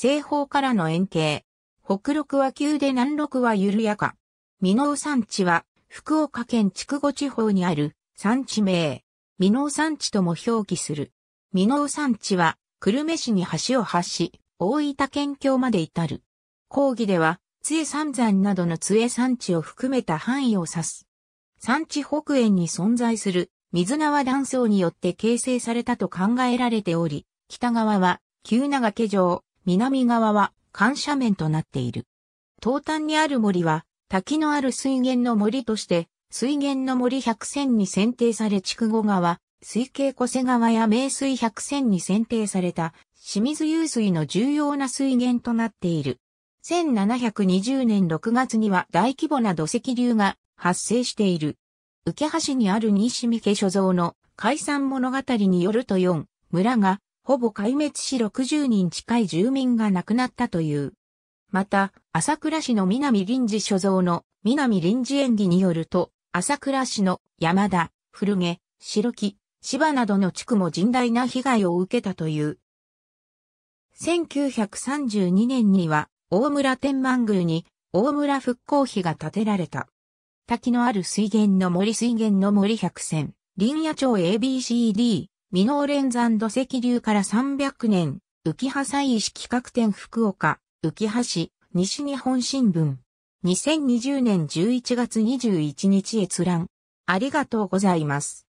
西方からの円形。北陸は急で南陸は緩やか。美濃山地は福岡県筑後地方にある山地名。美濃山地とも表記する。美濃山地は久留米市に橋を発し、大分県境まで至る。講義では、杖三山などの杖山地を含めた範囲を指す。山地北縁に存在する水縄断層によって形成されたと考えられており、北側は、旧長家城、南側は緩斜面となっている。東端にある森は、滝のある水源の森として、水源の森百選に選定され筑後川、水系小瀬川や名水百選に選定された、清水湧水の重要な水源となっている。1720年6月には大規模な土石流が発生している。受橋にある西三家所蔵の解散物語によると4、村がほぼ壊滅し60人近い住民が亡くなったという。また、朝倉市の南臨時所蔵の南臨時演技によると、朝倉市の山田、古毛、白木、芝などの地区も甚大な被害を受けたという。1932年には、大村天満宮に大村復興碑が建てられた。滝のある水源の森水源の森百選、林野町 ABCD 未納連山土石流から300年、浮葉祭石企画展福岡、浮葉市、西日本新聞。2020年11月21日閲覧。ありがとうございます。